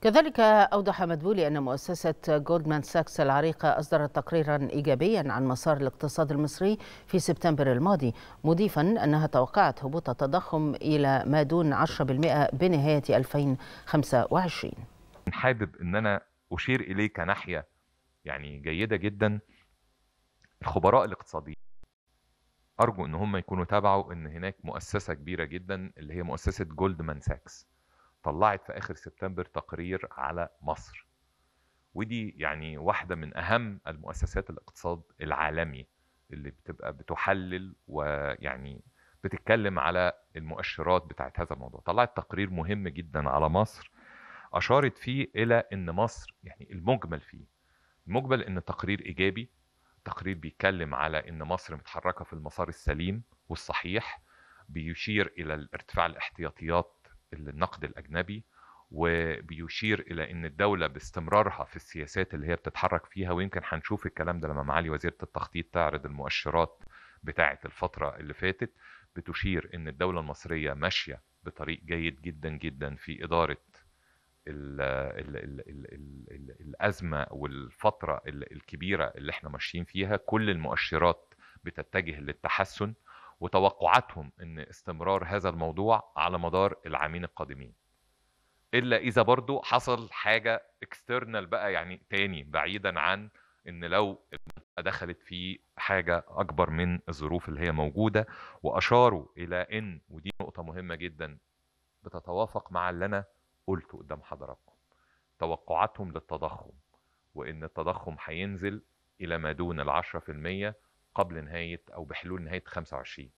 كذلك أوضح مدبولي أن مؤسسة جولدمان ساكس العريقة أصدرت تقريرا إيجابيا عن مسار الاقتصاد المصري في سبتمبر الماضي مضيفا أنها توقعت هبوط التضخم إلى ما دون 10% بنهاية 2025 حابب أن أنا أشير إليه كناحية يعني جيدة جدا الخبراء الاقتصاديين أرجو أن هم يكونوا تابعوا أن هناك مؤسسة كبيرة جدا اللي هي مؤسسة جولدمان ساكس طلعت في اخر سبتمبر تقرير على مصر ودي يعني واحده من اهم المؤسسات الاقتصاد العالمي اللي بتبقى بتحلل ويعني بتتكلم على المؤشرات بتاعت هذا الموضوع طلعت تقرير مهم جدا على مصر اشارت فيه الى ان مصر يعني المجمل فيه المجمل ان تقرير ايجابي تقرير بيتكلم على ان مصر متحركه في المسار السليم والصحيح بيشير الى الارتفاع الاحتياطيات النقد الاجنبي وبيشير الى ان الدوله باستمرارها في السياسات اللي هي بتتحرك فيها ويمكن هنشوف الكلام ده لما معالي وزيره التخطيط تعرض المؤشرات بتاعه الفتره اللي فاتت بتشير ان الدوله المصريه ماشيه بطريق جيد جدا جدا في اداره الازمه والفتره الكبيره اللي احنا ماشيين فيها كل المؤشرات بتتجه للتحسن وتوقعاتهم ان استمرار هذا الموضوع على مدار العامين القادمين الا اذا برضو حصل حاجه اكسترنال بقى يعني تاني بعيدا عن ان لو دخلت في حاجه اكبر من الظروف اللي هي موجوده واشاروا الى ان ودي نقطه مهمه جدا بتتوافق مع اللي انا قلته قدام حضراتكم توقعاتهم للتضخم وان التضخم هينزل الى ما دون ال 10% قبل نهاية أو بحلول نهاية 25